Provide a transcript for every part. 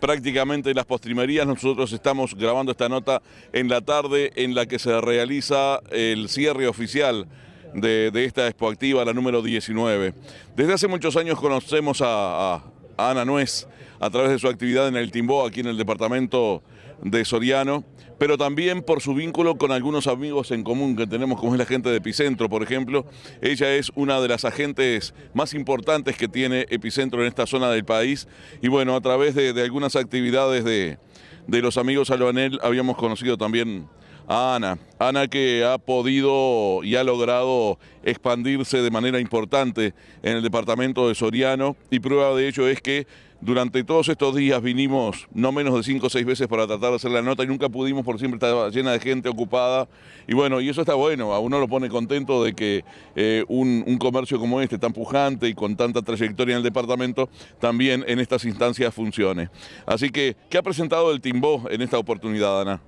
prácticamente las postrimerías. Nosotros estamos grabando esta nota en la tarde en la que se realiza el cierre oficial de, esta expoactiva, la número 19. Desde hace muchos años conocemos a, a Ana Nuez a través de su actividad en el Timbó, aquí en el departamento de Soriano, pero también por su vínculo con algunos amigos en común que tenemos, como es la gente de Epicentro, por ejemplo. Ella es una de las agentes más importantes que tiene Epicentro en esta zona del país. Y bueno, a través de, algunas actividades de, de los amigos Albanel habíamos conocido también a Ana. Ana que ha podido y ha logrado expandirse de manera importante en el departamento de Soriano y prueba de ello es que durante todos estos días vinimos no menos de cinco o seis veces para tratar de hacer la nota y nunca pudimos por siempre estaba llena de gente ocupada. Y bueno, y eso está bueno, a uno lo pone contento de que eh, un, un, comercio como este, tan pujante y con tanta trayectoria en el departamento, también en estas instancias funcione. Así que, ¿qué ha presentado el Timbó en esta oportunidad, Ana?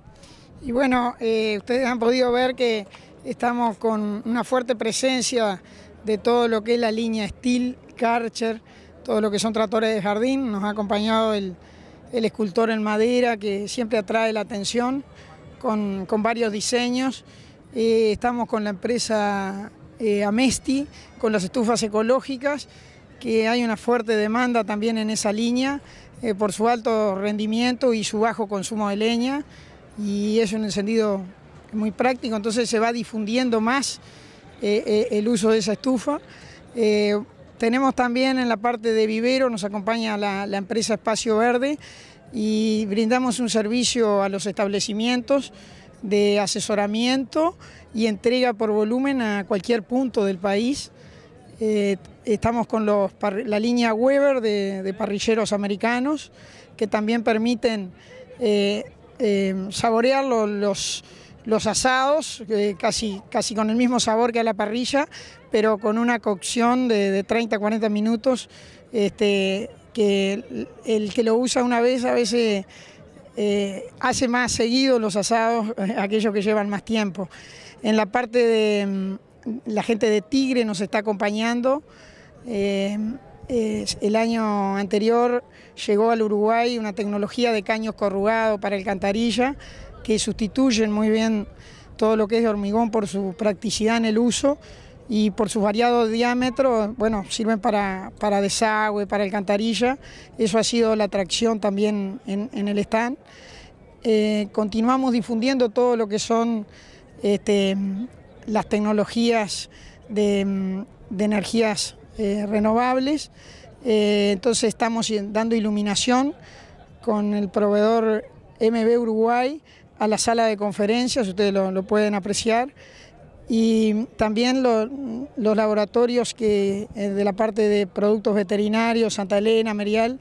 Y bueno, eh, ustedes han podido ver que estamos con una fuerte presencia de todo lo que es la línea Steel, Karcher, todo lo que son tratores de jardín. Nos ha acompañado el, escultor en madera que siempre atrae la atención con, varios diseños. Eh, estamos con la empresa eh, Amesti, con las estufas ecológicas, que hay una fuerte demanda también en esa línea por su alto rendimiento y su bajo consumo de leña y es un encendido muy práctico, entonces se va difundiendo más eh, eh, el uso de esa estufa. Eh, tenemos también en la parte de vivero, nos acompaña la, empresa Espacio Verde y brindamos un servicio a los establecimientos de asesoramiento y entrega por volumen a cualquier punto del país. estamos con los, la línea Weber de, parrilleros americanos que también permiten Em, saborear los, los, asados, eh, casi, casi con el mismo sabor que a la parrilla, pero con una cocción de, 30 40 minutos, este, que el, que lo usa una vez a veces eh, hace más seguido los asados, aquellos que llevan más tiempo. En la parte de em, la gente de Tigre nos está acompañando. Em, el año anterior llegó al Uruguay una tecnología de caños corrugados para alcantarilla que sustituyen muy bien todo lo que es hormigón por su practicidad en el uso y por sus variados diámetros, bueno, sirven para, desagüe, para alcantarilla. Eso ha sido la atracción también en, el stand. Eh, continuamos difundiendo todo lo que son este, las tecnologías de energías eh, renovables, eh, entonces estamos dando iluminación con el proveedor MB Uruguay a la sala de conferencias, ustedes lo, pueden apreciar, y también los laboratorios que, eh, de la parte de productos veterinarios, Santa Elena, Merial,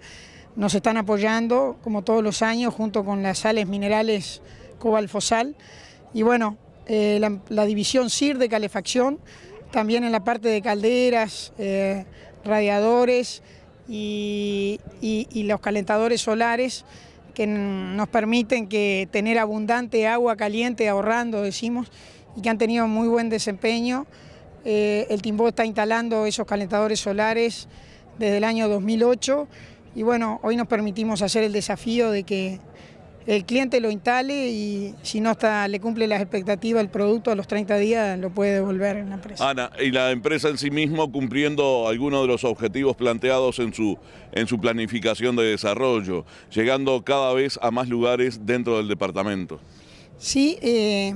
nos están apoyando como todos los años junto con las sales minerales Cobalfosal y bueno, la, la división CIR de calefacción también en la parte de calderas, eh, radiadores y, los calentadores solares que nos permiten que tener abundante agua caliente, ahorrando, decimos, y que han tenido muy buen desempeño. Eh, el Timbó está instalando esos calentadores solares desde el año 2008 y bueno, hoy nos permitimos hacer el desafío de que el cliente lo instale y si no está, le cumple las expectativas el producto a los 30 días lo puede devolver en la empresa. Ana, y la empresa en sí mismo cumpliendo algunos de los objetivos planteados en su, en su planificación de desarrollo, llegando cada vez a más lugares dentro del departamento. Sí, eh,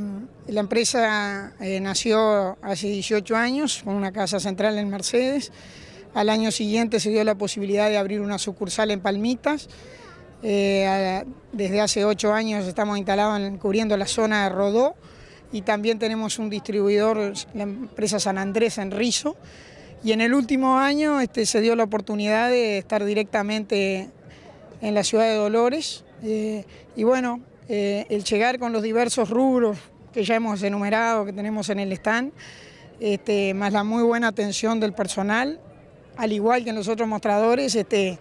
la empresa eh, nació hace 18 años con una casa central en Mercedes. Al año siguiente se dio la posibilidad de abrir una sucursal en Palmitas. Eh, desde hace ocho años estamos instalados cubriendo la zona de Rodó y también tenemos un distribuidor, la empresa San Andrés en Rizo. Y en el último año este, se dio la oportunidad de estar directamente en la ciudad de Dolores. Eh, y bueno, eh, el llegar con los diversos rubros que ya hemos enumerado, que tenemos en el stand, este, más la muy buena atención del personal, al igual que en los otros mostradores, este,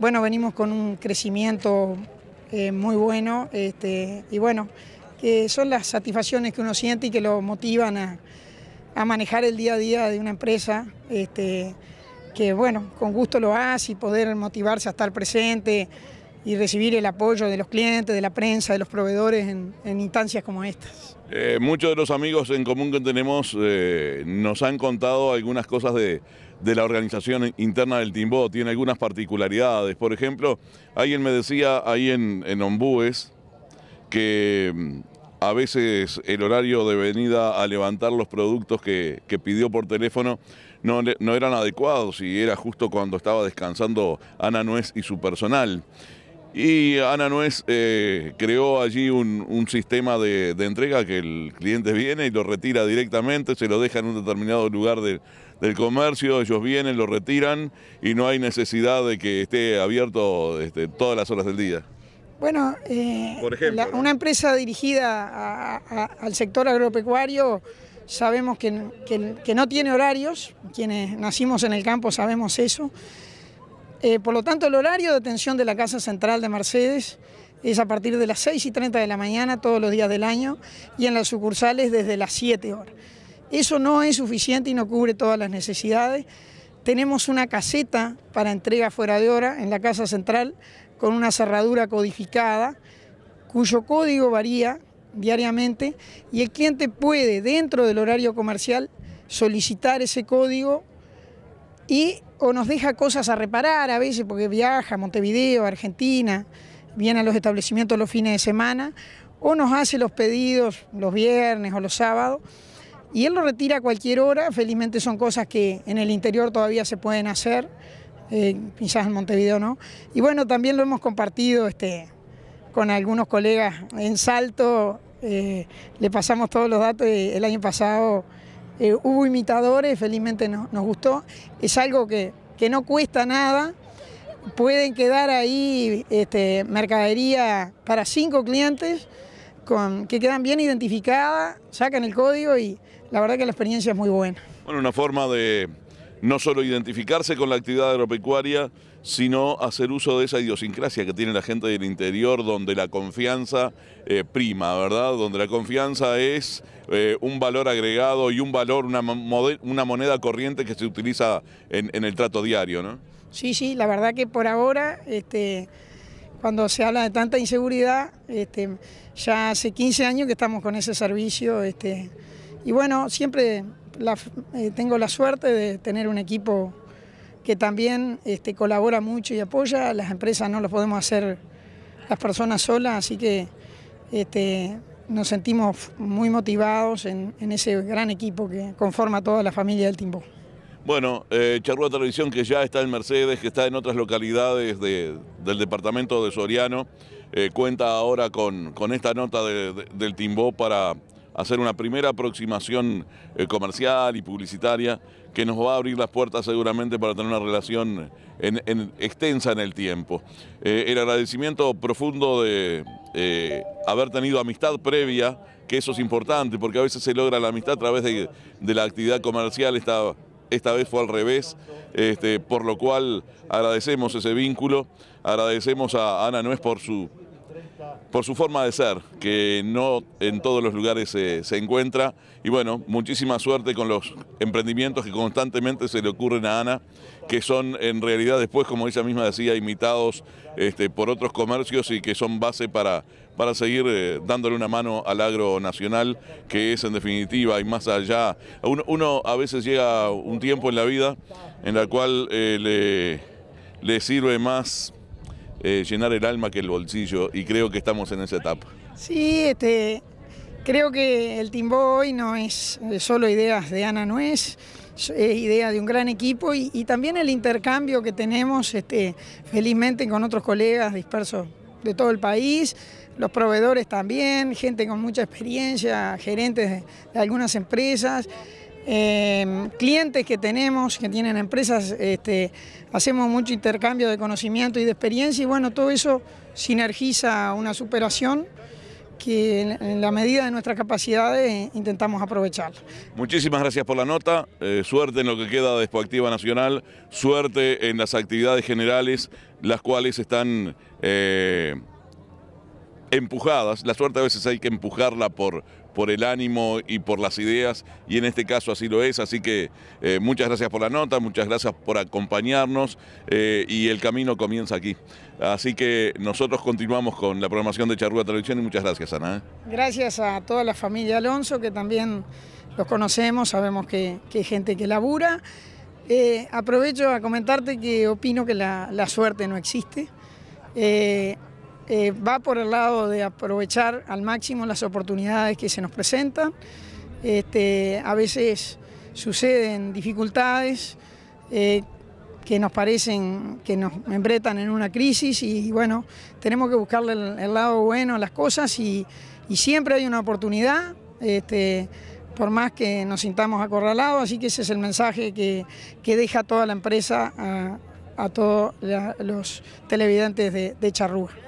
bueno, venimos con un crecimiento eh, muy bueno este, y bueno, que son las satisfacciones que uno siente y que lo motivan a, manejar el día a día de una empresa, este, que bueno, con gusto lo hace y poder motivarse a estar presente y recibir el apoyo de los clientes, de la prensa, de los proveedores en, instancias como estas. Eh, muchos de los amigos en común que tenemos eh, nos han contado algunas cosas de, la organización interna del Timbó, tiene algunas particularidades. Por ejemplo, alguien me decía ahí en, en Ombúes que mm, a veces el horario de venida a levantar los productos que, pidió por teléfono no, no, eran adecuados y era justo cuando estaba descansando Ana Nuez y su personal. Y Ana Nuez eh, creó allí un, sistema de, entrega que el cliente viene y lo retira directamente, se lo deja en un determinado lugar del comercio, ellos vienen, lo retiran y no hay necesidad de que esté abierto este, todas las horas del día. Bueno, eh, Por una empresa dirigida al sector agropecuario sabemos que no tiene horarios, quienes nacimos en el campo sabemos eso. Eh, por lo tanto, el horario de atención de la Casa Central de Mercedes es a partir de las 6 y 30 de la mañana todos los días del año y en las sucursales desde las 7 horas. Eso no es suficiente y no cubre todas las necesidades. Tenemos una caseta para entrega fuera de hora en la Casa Central con una cerradura codificada cuyo código varía diariamente y el cliente puede dentro del horario comercial solicitar ese código y o nos deja cosas a reparar a veces porque viaja a Montevideo, Argentina, viene a los establecimientos los fines de semana, o nos hace los pedidos los viernes o los sábados, y él lo retira a cualquier hora, felizmente son cosas que en el interior todavía se pueden hacer, eh, quizás en Montevideo no, y bueno, también lo hemos compartido este, con algunos colegas en Salto, eh, le pasamos todos los datos, eh, el año pasado eh, hubo imitadores, felizmente nos gustó. Es algo que, no cuesta nada. Pueden quedar ahí este, mercadería para cinco clientes que quedan bien identificadas, sacan el código y la verdad que la experiencia es muy buena. Bueno, una forma de no solo identificarse con la actividad agropecuaria, sino hacer uso de esa idiosincrasia que tiene la gente del interior, donde la confianza eh, prima, ¿verdad? Donde la confianza es eh, un valor agregado y un valor, una, moneda corriente que se utiliza en, el trato diario, ¿no? Sí, sí, la verdad que por ahora, este, cuando se habla de tanta inseguridad, este, ya hace 15 años que estamos con ese servicio, este, y bueno, siempre eh, tengo la suerte de tener un equipo que también este, colabora mucho y apoya. Las empresas no lo podemos hacer las personas solas, así que este, nos sentimos muy motivados en, ese gran equipo que conforma toda la familia del Timbó. Bueno, eh, Charrua Televisión que ya está en Mercedes, que está en otras localidades del departamento de Soriano, eh, cuenta ahora con, con esta nota del Timbó para hacer una primera aproximación eh, comercial y publicitaria que nos va a abrir las puertas seguramente para tener una relación en, extensa en el tiempo. Eh, el agradecimiento profundo de eh, haber tenido amistad previa, que eso es importante, porque a veces se logra la amistad a través de, la actividad comercial, esta, esta vez fue al revés, este, por lo cual agradecemos ese vínculo, agradecemos a Ana Nuez por su por su forma de ser, que no en todos los lugares se, encuentra. Y bueno, muchísima suerte con los emprendimientos que constantemente se le ocurren a Ana, que son en realidad después, como ella misma decía, imitados este, por otros comercios y que son base para, para seguir eh, dándole una mano al agro nacional, que es en definitiva y más allá. Uno, a veces llega un tiempo en la vida en la cual eh, le sirve más eh, llenar el alma que el bolsillo y creo que estamos en esa etapa. Sí, este, creo que el Timbó hoy no es solo ideas de Ana Nuez, es idea de un gran equipo y, también el intercambio que tenemos este, felizmente con otros colegas dispersos de todo el país, los proveedores también, gente con mucha experiencia, gerentes de algunas empresas. Em, clientes que tenemos, que tienen empresas, este, hacemos mucho intercambio de conocimiento y de experiencia y bueno, todo eso sinergiza una superación que en la medida de nuestras capacidades eh, intentamos aprovechar. Muchísimas gracias por la nota, eh, suerte en lo que queda de Expoactiva Nacional, suerte en las actividades generales, las cuales están... Eh, empujadas. La suerte a veces hay que empujarla por, por el ánimo y por las ideas, y en este caso así lo es. Así que eh, muchas gracias por la nota, muchas gracias por acompañarnos, eh, y el camino comienza aquí. Así que nosotros continuamos con la programación de Charrua Televisión, y muchas gracias, Ana. ¿eh? Gracias a toda la familia Alonso, que también los conocemos, sabemos que, que gente que labura. aprovecho a comentarte que opino que la, suerte no existe. Eh, va por el lado de aprovechar al máximo las oportunidades que se nos presentan. Este, a veces suceden dificultades eh, que nos parecen, que nos embretan en una crisis y, bueno, tenemos que buscarle el, lado bueno a las cosas y, siempre hay una oportunidad. Este, por más que nos sintamos acorralados, así que ese es el mensaje que, deja toda la empresa a, todos los televidentes de, de